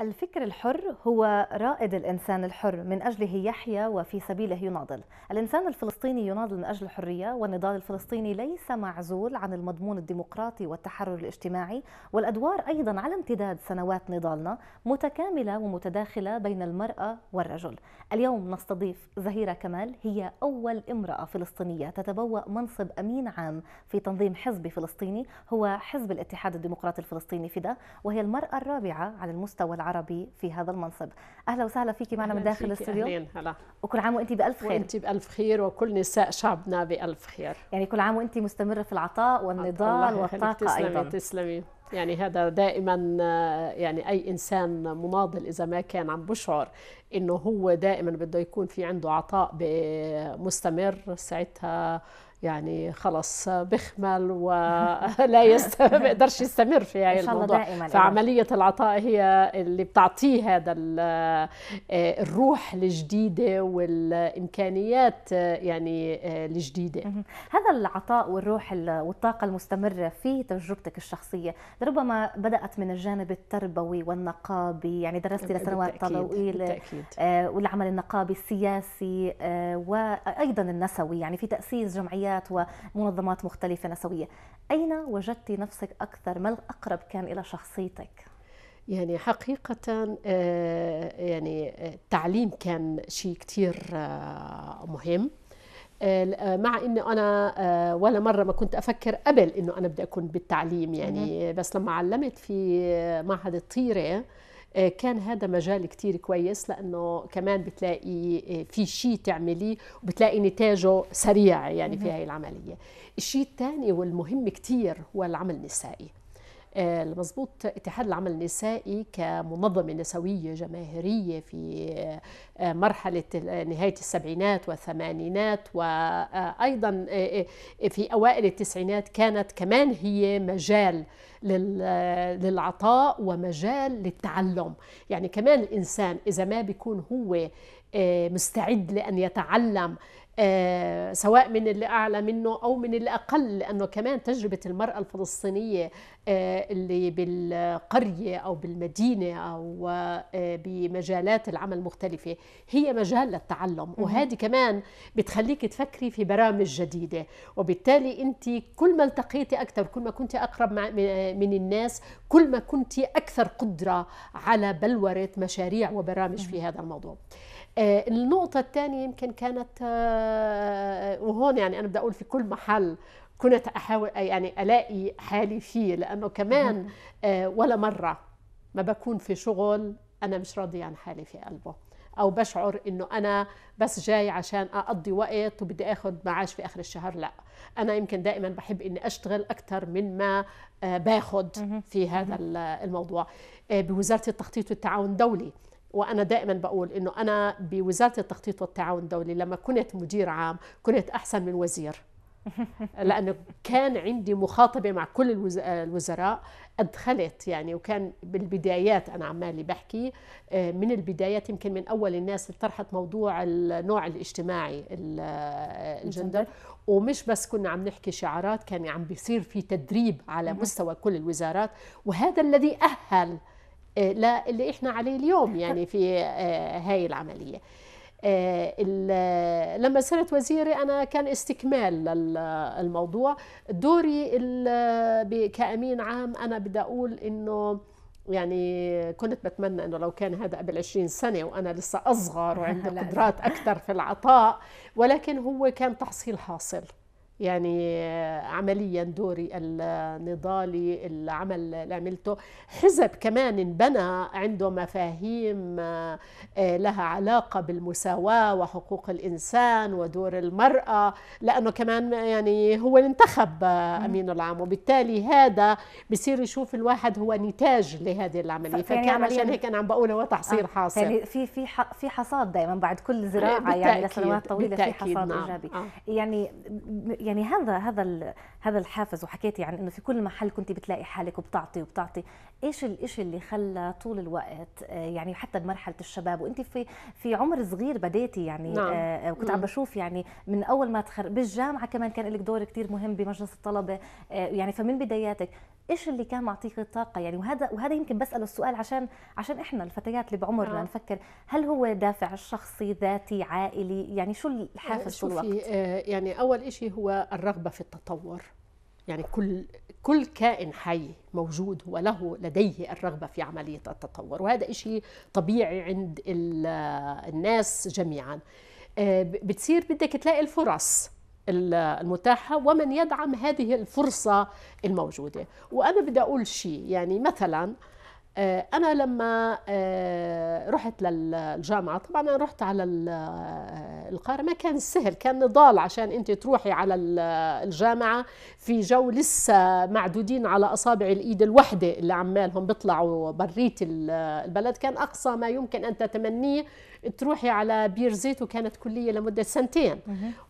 الفكر الحر هو رائد الإنسان الحر من أجله يحيا وفي سبيله يناضل الإنسان الفلسطيني يناضل من أجل الحرية والنضال الفلسطيني ليس معزول عن المضمون الديمقراطي والتحرر الاجتماعي والأدوار أيضا على امتداد سنوات نضالنا متكاملة ومتداخلة بين المرأة والرجل اليوم نستضيف زهيرة كمال هي أول امرأة فلسطينية تتبوأ منصب أمين عام في تنظيم حزب فلسطيني هو حزب الاتحاد الديمقراطي الفلسطيني فدا وهي المرأة الرابعة على المستوى العربي في هذا المنصب اهلا وسهلا فيكي معنا من داخل الاستوديو اهلا هلا وكل عام وانت بالف خير وانت بالف خير وكل نساء شعبنا بالف خير يعني كل عام وانت مستمره في العطاء والنضال والطاقه تسلمي ايضا تسلمي يعني هذا دائما يعني اي انسان مناضل اذا ما كان عم بشعر انه هو دائما بده يكون في عنده عطاء مستمر ساعتها يعني خلص بخمل ولا يقدرش بيقدرش يستمر في هاي الموضوع دائماً فعملية العطاء هي اللي بتعطيه هذا آه، الروح الجديدة والإمكانيات آه، يعني آه، الجديدة هذا العطاء والروح والطاقة المستمرة في تجربتك الشخصية ربما بدأت من الجانب التربوي والنقابي يعني درستي لسنوات طويلة والعمل النقابي السياسي وأيضا النسوي يعني في تأسيس جمعيات جمعيات ومنظمات مختلفة نسوية أين وجدت نفسك أكثر ما الأقرب كان إلى شخصيتك؟ يعني حقيقة آه، يعني آه، التعليم كان شيء كثير آه، مهم مع انه انا ولا مره ما كنت افكر قبل انه انا بدي اكون بالتعليم يعني بس لما علمت في معهد الطيره آه، كان هذا مجال كتير كويس لانه كمان بتلاقي آه، في شيء تعمليه وبتلاقي نتاجه سريع يعني في هاي العمليه الشيء الثاني والمهم كتير هو العمل النسائي آه، المضبوط اتحاد العمل النسائي كمنظمة نسوية جماهيرية في مرحلة نهاية السبعينات والثمانينات وأيضا في أوائل التسعينات كانت كمان هي مجال للعطاء ومجال للتعلم يعني كمان الإنسان إذا ما بيكون هو آه، مستعد لأن يتعلم آه، سواء من اللي أعلى منه أو من اللي أقل لأنه كمان تجربة المرأة الفلسطينية آه، اللي بالقرية أو بالمدينة أو بمجالات العمل المختلفة هي مجال للتعلم وهذه كمان بتخليك تفكري في برامج جديدة وبالتالي أنت كل ما التقيتي أكثر كل ما كنت أقرب مع من الناس كل ما كنت أكثر قدرة على بلورة مشاريع وبرامج في هذا الموضوع آه، النقطة الثانية يمكن كانت آه، وهون يعني أنا بدي أقول في كل محل كنت أحاول يعني ألاقي حالي فيه لأنه كمان آه، ولا مرة ما بكون في شغل أنا مش راضية عن حالي في قلبه او بشعر انه انا بس جاي عشان اقضي وقت وبدي اخذ معاش في اخر الشهر لا انا يمكن دائما بحب اني اشتغل اكثر من ما آه، باخذ في هذا الموضوع آه، بوزاره التخطيط والتعاون الدولي وانا دائما بقول انه انا بوزاره التخطيط والتعاون الدولي لما كنت مدير عام كنت احسن من وزير لانه كان عندي مخاطبه مع كل الوزراء ادخلت يعني وكان بالبدايات انا عمالي بحكي آه، من البدايات يمكن من اول الناس اللي طرحت موضوع النوع الاجتماعي آه، الجندر ومش بس كنا عم نحكي شعارات كان عم بيصير في تدريب على مستوى كل الوزارات وهذا الذي اهل آه، لا اللي احنا عليه اليوم يعني في هاي العمليه آه، لما صرت وزيرة أنا كان استكمال للموضوع دوري كأمين عام أنا بدي أقول إنه يعني كنت بتمنى انه لو كان هذا قبل 20 سنه وانا لسه اصغر وعندي قدرات اكثر في العطاء ولكن هو كان تحصيل حاصل يعني عمليا دوري النضالي العمل اللي عملته حزب كمان انبنى عنده مفاهيم آه، لها علاقة بالمساواة وحقوق الإنسان ودور المرأة لأنه كمان يعني هو انتخب آه، أمين العام وبالتالي هذا بصير يشوف الواحد هو نتاج لهذه العملية يعني فكان عشان هيك أنا عم بقول هو تحصير آه يعني حاصل يعني في في في حصاد دائما بعد كل زراعة يعني لسنوات طويلة في حصاد نعم. إيجابي آه. يعني يعني يعني هذا هذا هذا الحافز وحكيتي عن انه في كل محل كنت بتلاقي حالك وبتعطي وبتعطي ايش الشيء اللي خلى طول الوقت آه، يعني حتى بمرحله الشباب وانت في في عمر صغير بديتي يعني نعم. آه, آه، وكنت عم بشوف يعني من اول ما تخرج بالجامعه كمان كان لك دور كثير مهم بمجلس الطلبه آه يعني فمن بداياتك ايش اللي كان معطيك الطاقه يعني وهذا وهذا يمكن بساله السؤال عشان عشان احنا الفتيات اللي بعمرنا آه. نفكر هل هو دافع شخصي ذاتي عائلي يعني شو الحافز طول الوقت آه، يعني اول شيء هو الرغبه في التطور يعني كل كل كائن حي موجود هو له لديه الرغبه في عمليه التطور وهذا شيء طبيعي عند الناس جميعا آه، بتصير بدك تلاقي الفرص المتاحة ومن يدعم هذه الفرصة الموجودة وأنا بدي أقول شيء يعني مثلا آه، انا لما آه، رحت للجامعه طبعا انا رحت على آه، القاهره ما كان سهل كان نضال عشان انت تروحي على الجامعه في جو لسه معدودين على اصابع الايد الوحده اللي عمالهم بيطلعوا بريت البلد كان اقصى ما يمكن ان تتمنيه تروحي على بير زيت وكانت كليه لمده سنتين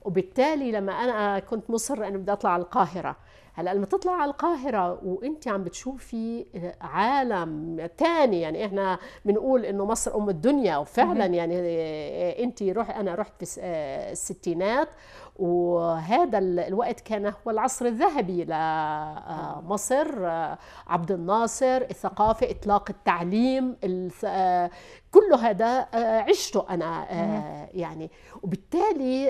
وبالتالي لما انا كنت مصر انه بدي اطلع على القاهره هلا لما تطلع على القاهره وانت عم بتشوفي آه، عالم تاني يعني احنا بنقول انه مصر ام الدنيا وفعلا يعني آه، آه، انت روح انا رحت في الستينات وهذا الوقت كان هو العصر الذهبي لمصر آه، عبد الناصر الثقافة إطلاق التعليم آه، كل هذا آه، عشته أنا يعني وبالتالي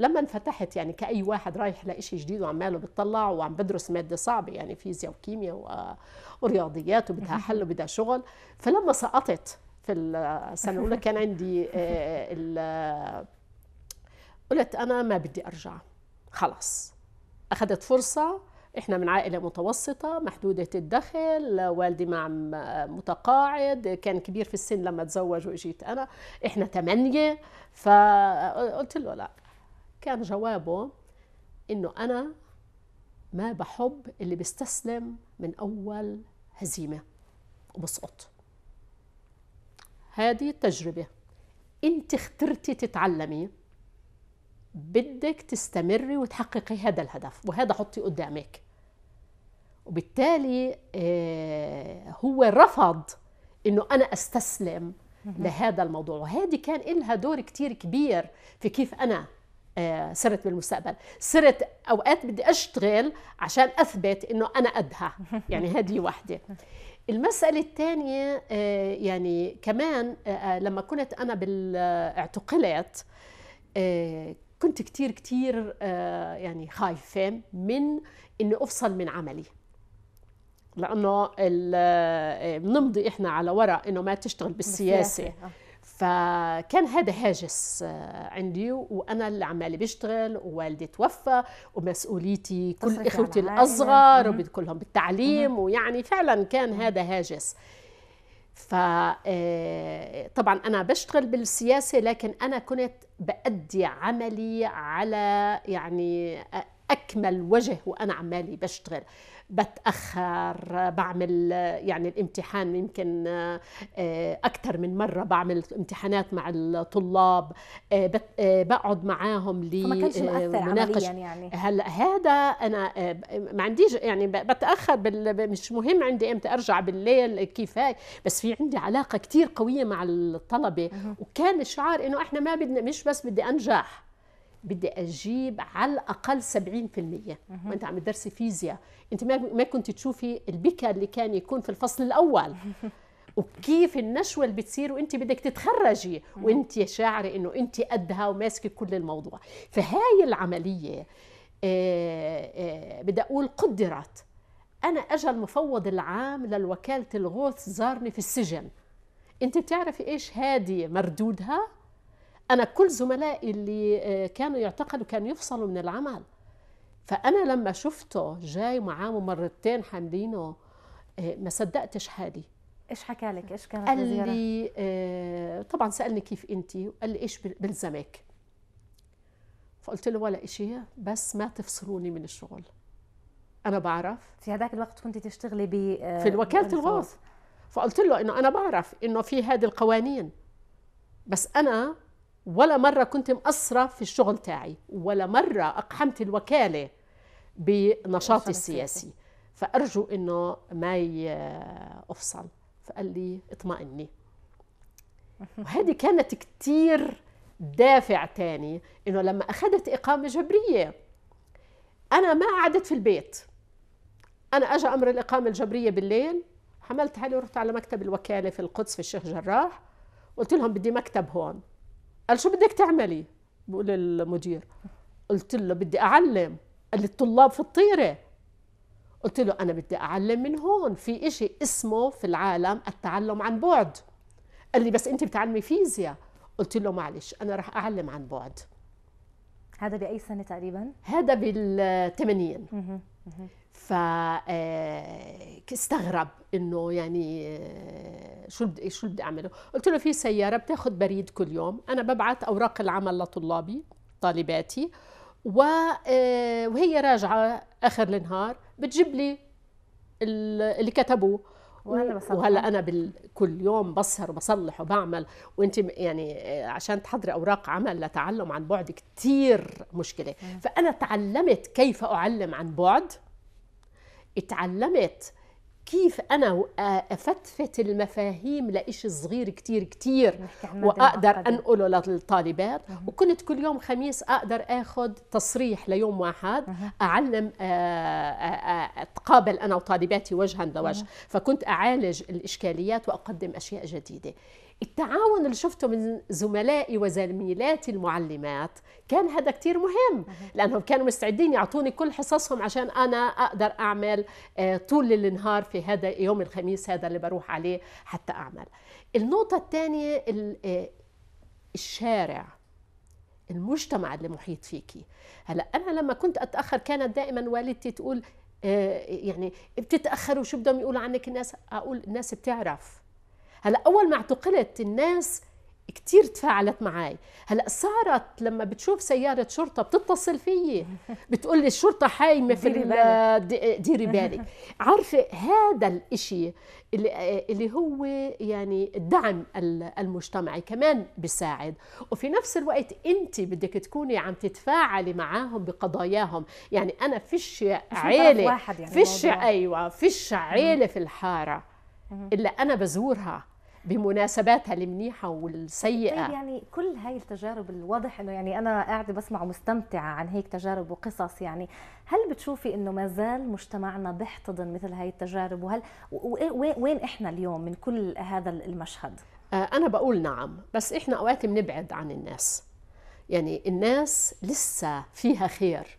لما انفتحت يعني كأي واحد رايح لإشي جديد وعماله بتطلع وعم بدرس مادة صعبة يعني فيزياء وكيمياء ورياضيات وبدها حل وبدها شغل فلما سقطت في السنة الأولى كان عندي قلت انا ما بدي ارجع خلص اخذت فرصه احنا من عائله متوسطه محدوده الدخل والدي مع متقاعد كان كبير في السن لما تزوج واجيت انا احنا ثمانيه فقلت له لا كان جوابه انه انا ما بحب اللي بيستسلم من اول هزيمه وبسقط هذه التجربه انت اخترتي تتعلمي بدك تستمري وتحققي هذا الهدف وهذا حطي قدامك وبالتالي آه، هو رفض انه انا استسلم لهذا الموضوع وهذه كان لها دور كتير كبير في كيف انا آه، سرت بالمستقبل سرت اوقات بدي اشتغل عشان اثبت انه انا قدها يعني هذه واحده المسألة الثانية آه، يعني كمان لما كنت أنا اعتقلت كنت كتير كتير آه، يعني خايفة من إني أفصل من عملي لأنه آه، بنمضي إحنا على ورق إنه ما تشتغل بالسياسة آه. فكان هذا هاجس عندي وانا اللي عمالي بشتغل ووالدي توفى ومسؤوليتي كل اخوتي الاصغر وكلهم بالتعليم ويعني فعلا كان هذا هاجس فطبعا آه، أنا بشتغل بالسياسة لكن أنا كنت بأدي عملي على يعني آه، اكمل وجه وانا عمالي بشتغل بتاخر بعمل يعني الامتحان يمكن آه، اكثر من مره بعمل امتحانات مع الطلاب آه، آه، بقعد معاهم ل ما كانش مؤثر يعني هلا هذا انا ما عنديش يعني بتاخر بال مش مهم عندي امتى ارجع بالليل كيف هاي بس في عندي علاقه كثير قويه مع الطلبه وكان الشعار انه احنا ما بدنا مش بس بدي انجح بدي اجيب على الاقل 70% وانت عم تدرسي فيزياء انت ما ما كنت تشوفي البكا اللي كان يكون في الفصل الاول وكيف النشوه اللي بتصير وانت بدك تتخرجي وانت شاعره انه انت قدها وماسكه كل الموضوع فهاي العمليه آه، آه، بدي اقول قدرت انا اجى المفوض العام للوكاله الغوث زارني في السجن انت بتعرفي ايش هذه مردودها انا كل زملائي اللي آه، كانوا يعتقلوا كانوا يفصلوا من العمل فانا لما شفته جاي معاه مرتين حاملينه آه، ما صدقتش حالي ايش حكى لك ايش كانت قال لي آه طبعا سالني كيف انت وقال لي ايش بلزمك فقلت له ولا شيء بس ما تفصلوني من الشغل انا بعرف في هذاك الوقت كنت تشتغلي ب آه، في وكاله الغوث فقلت له انه انا بعرف انه في هذه القوانين بس انا ولا مره كنت مقصره في الشغل تاعي ولا مره اقحمت الوكاله بنشاطي السياسي فارجو انه ما آه، افصل فقال لي اطمئني وهذه كانت كتير دافع تاني انه لما اخذت اقامه جبريه انا ما قعدت في البيت انا اجى امر الاقامه الجبريه بالليل حملت حالي ورحت على مكتب الوكاله في القدس في الشيخ جراح قلت لهم بدي مكتب هون قال شو بدك تعملي بقول المدير قلت له بدي اعلم قال لي الطلاب في الطيره قلت له انا بدي اعلم من هون في إشي اسمه في العالم التعلم عن بعد قال لي بس انت بتعلمي فيزياء قلت له معلش انا راح اعلم عن بعد هذا باي سنه تقريبا هذا بالثمانين فاستغرب آه، انه يعني آه، شو بدي شو بدي اعمله قلت له في سياره بتاخذ بريد كل يوم انا ببعث اوراق العمل لطلابي طالباتي آه، وهي راجعه اخر النهار بتجيب لي اللي كتبوه إيه، وهلا انا بال... كل يوم بسهر وبصلح وبعمل وانت يعني آه، عشان تحضري اوراق عمل لتعلم عن بعد كتير مشكله إيه. فانا تعلمت كيف اعلم عن بعد اتعلمت كيف انا افتفت المفاهيم لإشي صغير كتير كتير واقدر انقله للطالبات وكنت كل يوم خميس اقدر اخذ تصريح ليوم واحد اعلم آه، آه، آه، اتقابل انا وطالباتي وجها لوجه فكنت اعالج الاشكاليات واقدم اشياء جديده التعاون اللي شفته من زملائي وزميلاتي المعلمات كان هذا كتير مهم لأنهم كانوا مستعدين يعطوني كل حصصهم عشان أنا أقدر أعمل آه، طول النهار في هذا يوم الخميس هذا اللي بروح عليه حتى أعمل النقطة الثانية آه، الشارع المجتمع اللي محيط فيكي هلا أنا لما كنت أتأخر كانت دائما والدتي تقول آه، يعني بتتأخروا شو بدهم يقولوا عنك الناس أقول الناس بتعرف هلا اول ما اعتقلت الناس كتير تفاعلت معي هلا صارت لما بتشوف سياره شرطه بتتصل فيي بتقول لي الشرطه حايمه في ديري بالك, ديري بالك. عارفه هذا الإشي اللي, اللي هو يعني الدعم المجتمعي كمان بيساعد وفي نفس الوقت انت بدك تكوني عم تتفاعلي معاهم بقضاياهم يعني انا فيش عيله يعني فيش ايوه فيش عيله في الحاره اللي انا بزورها بمناسباتها المنيحه والسيئه طيب يعني كل هاي التجارب الواضح انه يعني انا قاعده بسمع ومستمتعه عن هيك تجارب وقصص يعني هل بتشوفي انه ما زال مجتمعنا بيحتضن مثل هاي التجارب وهل وين احنا اليوم من كل هذا المشهد آه، انا بقول نعم بس احنا اوقات بنبعد عن الناس يعني الناس لسه فيها خير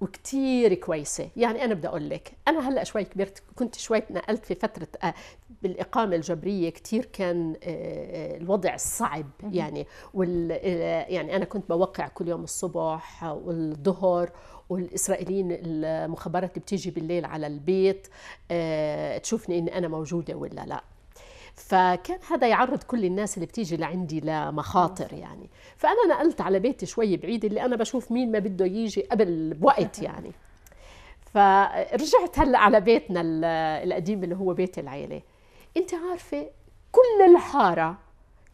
وكتير كويسة يعني أنا بدي أقول لك أنا هلأ شوي كبرت كنت شوي نقلت في فترة آه، بالإقامة الجبرية كتير كان آه، آه، الوضع صعب يعني وال يعني أنا كنت بوقع كل يوم الصبح والظهر والإسرائيليين المخابرات بتيجي بالليل على البيت تشوفني إن أنا موجودة ولا لأ فكان هذا يعرض كل الناس اللي بتيجي لعندي لمخاطر يعني فأنا نقلت على بيتي شوي بعيد اللي أنا بشوف مين ما بده يجي قبل بوقت يعني فرجعت هلا على بيتنا القديم اللي هو بيت العيله انت عارفه كل الحاره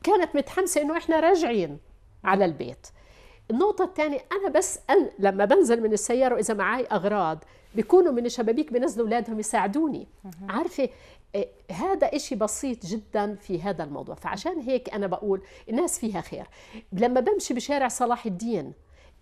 كانت متحمسه انه احنا راجعين على البيت النقطة الثانية أنا بس أن لما بنزل من السيارة وإذا معي أغراض بيكونوا من الشبابيك بينزلوا أولادهم يساعدوني عارفة هذا إشي بسيط جدا في هذا الموضوع فعشان هيك أنا بقول الناس فيها خير لما بمشي بشارع صلاح الدين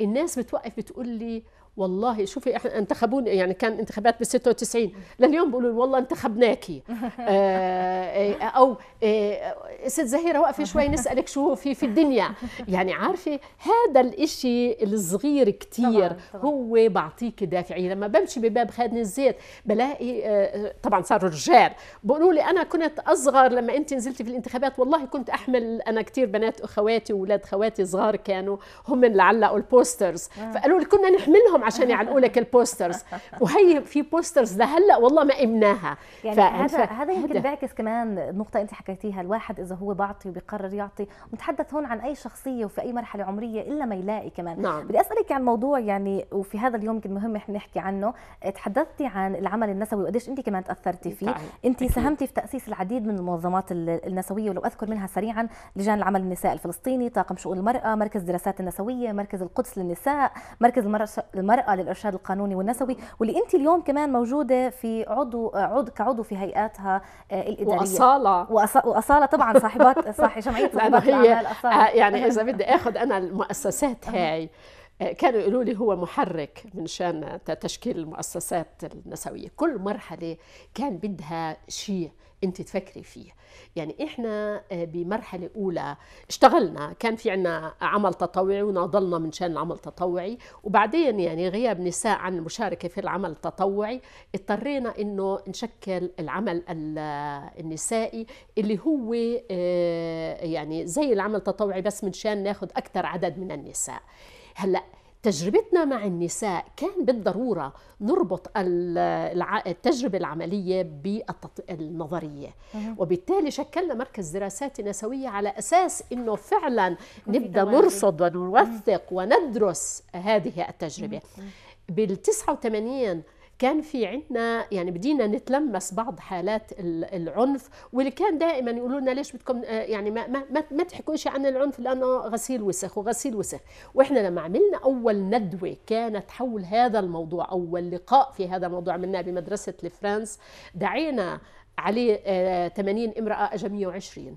الناس بتوقف بتقول لي والله شوفي احنا انتخبون يعني كان انتخابات ب 96 لليوم بيقولوا والله انتخبناكي آه، آه، او آه، ست زهيره وقفي شوي نسالك شو في في الدنيا يعني عارفه هذا الإشي الصغير كثير طبعاً طبعاً. هو بعطيك دافعيه يعني لما بمشي بباب خادن الزيت بلاقي طبعا صاروا رجال بيقولوا لي انا كنت اصغر لما انت نزلتي في الانتخابات والله كنت احمل انا كثير بنات اخواتي واولاد خواتي صغار كانوا هم اللي علقوا البوسترز فقالوا لي كنا نحملهم عشان يعلقوا لك البوسترز وهي في بوسترز لهلا والله ما قمناها يعني هذا هذا يمكن بيعكس كمان نقطه انت حكيتيها الواحد اذا هو بعطي وبيقرر يعطي ونتحدث هون عن اي شخصيه وفي اي مرحله عمريه الا ما يلاقي كمان نعم. بدي اسالك عن موضوع يعني وفي هذا اليوم يمكن مهم احنا نحكي عنه تحدثتي عن العمل النسوي وقديش انت كمان تاثرتي نعم، فيه انت ساهمتي في تاسيس العديد من المنظمات النسويه ولو اذكر منها سريعا لجان العمل النساء الفلسطيني طاقم شؤون المراه مركز دراسات النسويه مركز القدس للنساء مركز المراه المرأة للإرشاد القانوني والنسوي واللي أنت اليوم كمان موجودة في عضو عضو كعضو في هيئاتها آه، الإدارية وأصالة وأصالة طبعا صاحبات صاح جمعية صاحبات هي آه، يعني إذا بدي آخذ أنا المؤسسات هاي آه، كانوا يقولوا لي هو محرك من شان تشكيل المؤسسات النسوية كل مرحلة كان بدها شيء انت تفكري فيه يعني احنا آه، بمرحله اولى اشتغلنا كان في عنا عمل تطوعي وناضلنا من شان العمل التطوعي وبعدين يعني غياب نساء عن المشاركه في العمل التطوعي اضطرينا انه نشكل العمل آه، النسائي اللي هو آه، يعني زي العمل التطوعي بس من شان ناخذ اكثر عدد من النساء هلا تجربتنا مع النساء كان بالضروره نربط التجربه العمليه بالنظريه وبالتالي شكلنا مركز دراسات نسويه على اساس انه فعلا نبدا نرصد ونوثق وندرس هذه التجربه بال 89 كان في عندنا يعني بدينا نتلمس بعض حالات العنف واللي كان دائما يقولوا لنا ليش بدكم آه، يعني ما ما ما شيء عن العنف لانه غسيل وسخ وغسيل وسخ واحنا لما عملنا اول ندوه كانت حول هذا الموضوع اول لقاء في هذا الموضوع عملناه بمدرسه لفرانس دعينا عليه 80 آه، امراه اجى 120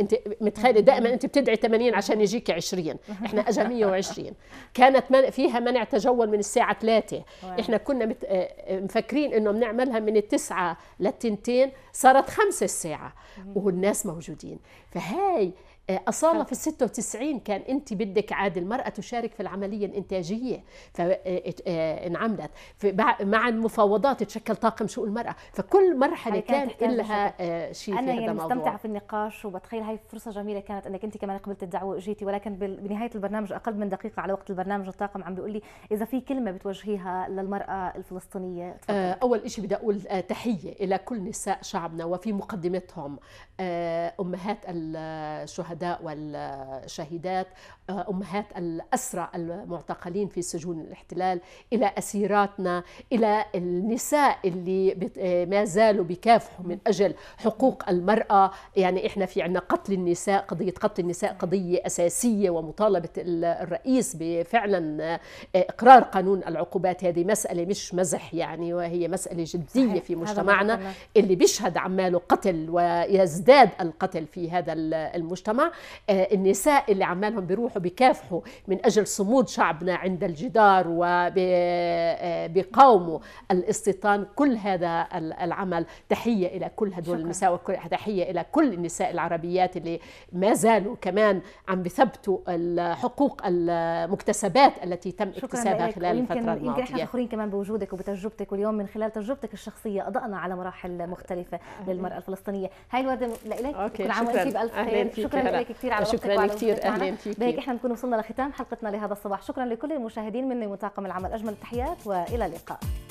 انت متخيله دائما انت بتدعي 80 عشان يجيك 20 احنا اجا 120 كانت من فيها منع تجول من الساعه 3 احنا كنا مت... آه، مفكرين انه بنعملها من التسعة للتنتين صارت خمسة الساعه والناس موجودين فهاي أصالة في ال 96 كان أنت بدك عاد المرأة تشارك في العملية الإنتاجية فانعملت آه، آه، مع المفاوضات تشكل طاقم شؤون المرأة فكل مرحلة كان لها آه، شيء أنا يعني مستمتعة في النقاش وبتخيل هاي فرصة جميلة كانت أنك أنت كمان قبلت الدعوة وجيتي ولكن بنهاية البرنامج أقل من دقيقة على وقت البرنامج الطاقم عم بيقول لي إذا في كلمة بتوجهيها للمرأة الفلسطينية تفضل. أول شيء بدي أقول تحية إلى كل نساء شعبنا وفي مقدمتهم أمهات الشهداء الشهداء والشهيدات آه، أمهات الأسرى المعتقلين في سجون الاحتلال إلى أسيراتنا إلى النساء اللي آه، ما زالوا بكافحوا من أجل حقوق المرأة يعني إحنا في عنا قتل النساء قضية قتل النساء قضية أساسية ومطالبة الرئيس بفعلا آه، إقرار قانون العقوبات هذه مسألة مش مزح يعني وهي مسألة جدية صحيح. في مجتمعنا اللي بيشهد عماله قتل ويزداد القتل في هذا المجتمع آه، النساء اللي عمالهم بيروحوا بكافحوا من أجل صمود شعبنا عند الجدار وبقاوموا آه، الاستيطان كل هذا العمل تحية إلى كل هدول النساء وتحية إلى كل النساء العربيات اللي ما زالوا كمان عم بثبتوا الحقوق المكتسبات التي تم اكتسابها خلال الفترة الماضية يمكن احنا فخورين كمان بوجودك وبتجربتك واليوم من خلال تجربتك الشخصية أضأنا على مراحل مختلفة للمرأة الفلسطينية هاي الوردة لإلك كل عام وانتي بألف خير شكرا شكرا لك كثير على شكرا كثير اهلا فيك بهيك احنا بنكون وصلنا لختام حلقتنا لهذا الصباح شكرا لكل المشاهدين مني وطاقم العمل اجمل التحيات والى اللقاء